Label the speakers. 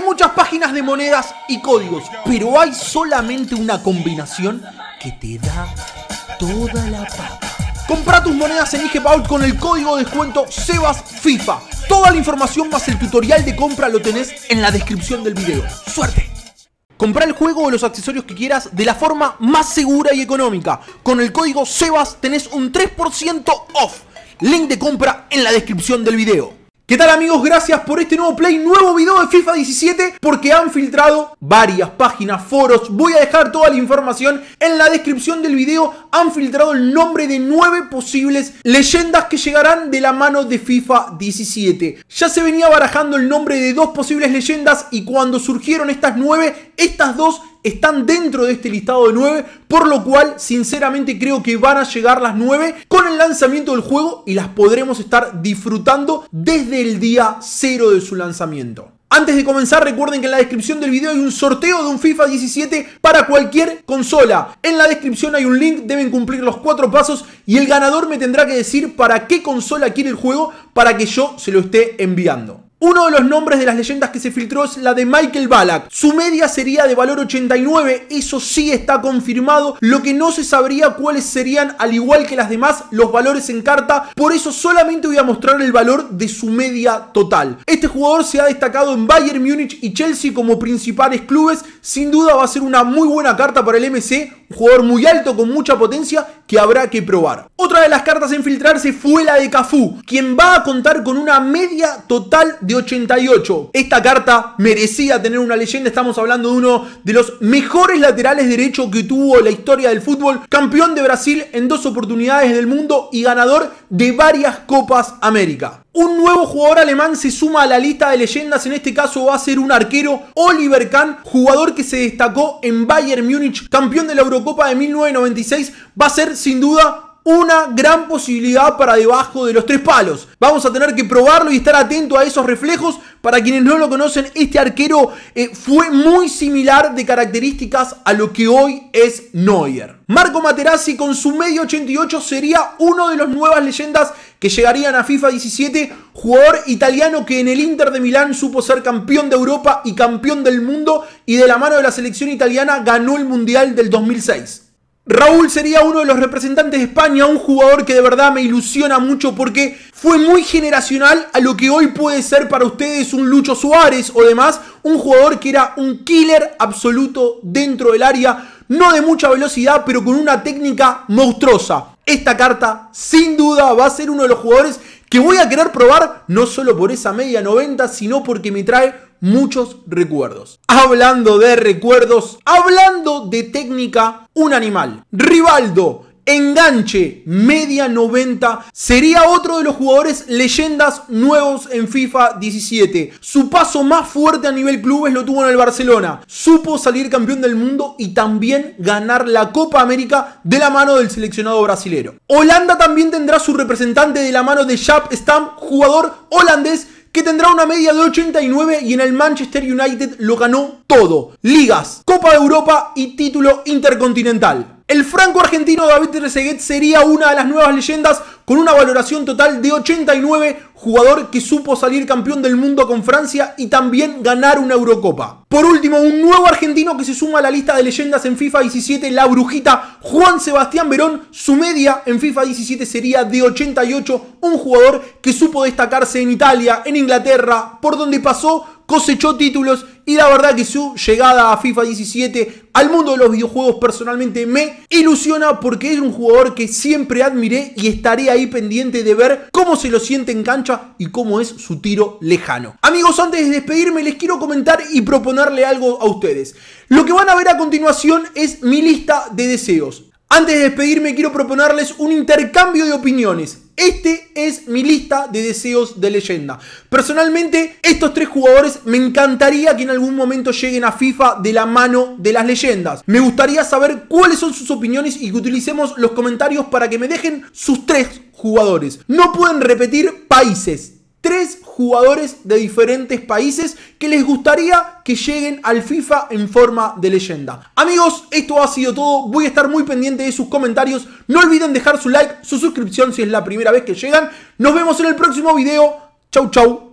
Speaker 1: Hay muchas páginas de monedas y códigos, pero hay solamente una combinación que te da toda la pata. Compra tus monedas en IGPAUL con el código de descuento SEBAS FIFA. Toda la información más el tutorial de compra lo tenés en la descripción del video. ¡Suerte! Compra el juego o los accesorios que quieras de la forma más segura y económica. Con el código SEBAS tenés un 3% off. Link de compra en la descripción del video. ¿Qué tal amigos? Gracias por este nuevo play, nuevo video de FIFA 17 porque han filtrado varias páginas, foros, voy a dejar toda la información en la descripción del video, han filtrado el nombre de nueve posibles leyendas que llegarán de la mano de FIFA 17. Ya se venía barajando el nombre de dos posibles leyendas y cuando surgieron estas nueve, estas dos están dentro de este listado de 9, por lo cual sinceramente creo que van a llegar las 9 con el lanzamiento del juego y las podremos estar disfrutando desde el día 0 de su lanzamiento. Antes de comenzar, recuerden que en la descripción del video hay un sorteo de un FIFA 17 para cualquier consola. En la descripción hay un link, deben cumplir los cuatro pasos y el ganador me tendrá que decir para qué consola quiere el juego para que yo se lo esté enviando. Uno de los nombres de las leyendas que se filtró es la de Michael Ballack. Su media sería de valor 89, eso sí está confirmado, lo que no se sabría cuáles serían, al igual que las demás, los valores en carta, por eso solamente voy a mostrar el valor de su media total. Este jugador se ha destacado en Bayern Múnich y Chelsea como principales clubes, sin duda va a ser una muy buena carta para el MC, un jugador muy alto, con mucha potencia que habrá que probar. Otra de las cartas en filtrarse fue la de Cafú, quien va a contar con una media total de 88. Esta carta merecía tener una leyenda, estamos hablando de uno de los mejores laterales derecho que tuvo la historia del fútbol, campeón de Brasil en dos oportunidades del mundo y ganador de varias Copas América. Un nuevo jugador alemán se suma a la lista de leyendas, en este caso va a ser un arquero, Oliver Kahn, jugador que se destacó en Bayern Múnich, campeón de la Eurocopa de 1996, va a ser sin duda una gran posibilidad para debajo de los tres palos. Vamos a tener que probarlo y estar atento a esos reflejos. Para quienes no lo conocen, este arquero eh, fue muy similar de características a lo que hoy es Neuer. Marco Materazzi con su medio 88 sería uno de los nuevas leyendas que llegarían a FIFA 17, jugador italiano que en el Inter de Milán supo ser campeón de Europa y campeón del mundo y de la mano de la selección italiana ganó el Mundial del 2006. Raúl sería uno de los representantes de España, un jugador que de verdad me ilusiona mucho porque fue muy generacional a lo que hoy puede ser para ustedes un Lucho Suárez o demás, un jugador que era un killer absoluto dentro del área, no de mucha velocidad, pero con una técnica monstruosa. Esta carta sin duda va a ser uno de los jugadores que voy a querer probar, no solo por esa media 90, sino porque me trae muchos recuerdos. Hablando de recuerdos, hablando de técnica, un animal. Rivaldo, enganche, media 90, sería otro de los jugadores leyendas nuevos en FIFA 17. Su paso más fuerte a nivel clubes lo tuvo en el Barcelona. Supo salir campeón del mundo y también ganar la Copa América de la mano del seleccionado brasilero. Holanda también tendrá su representante de la mano de Jap Stam, jugador holandés que tendrá una media de 89 y en el Manchester United lo ganó todo. Ligas, Copa de Europa y título intercontinental. El franco argentino David Trezeguet sería una de las nuevas leyendas con una valoración total de 89, jugador que supo salir campeón del mundo con Francia y también ganar una Eurocopa. Por último, un nuevo argentino que se suma a la lista de leyendas en FIFA 17, la brujita Juan Sebastián Verón, su media en FIFA 17 sería de 88, un jugador que supo destacarse en Italia, en Inglaterra, por donde pasó cosechó títulos y la verdad que su llegada a FIFA 17 al mundo de los videojuegos personalmente me ilusiona porque es un jugador que siempre admiré y estaré ahí pendiente de ver cómo se lo siente en cancha y cómo es su tiro lejano. Amigos, antes de despedirme les quiero comentar y proponerle algo a ustedes. Lo que van a ver a continuación es mi lista de deseos. Antes de despedirme quiero proponerles un intercambio de opiniones. Este es mi lista de deseos de leyenda. Personalmente, estos tres jugadores me encantaría que en algún momento lleguen a FIFA de la mano de las leyendas. Me gustaría saber cuáles son sus opiniones y que utilicemos los comentarios para que me dejen sus tres jugadores. No pueden repetir países. Tres jugadores de diferentes países que les gustaría que lleguen al FIFA en forma de leyenda. Amigos, esto ha sido todo. Voy a estar muy pendiente de sus comentarios. No olviden dejar su like, su suscripción si es la primera vez que llegan. Nos vemos en el próximo video. Chau, chau.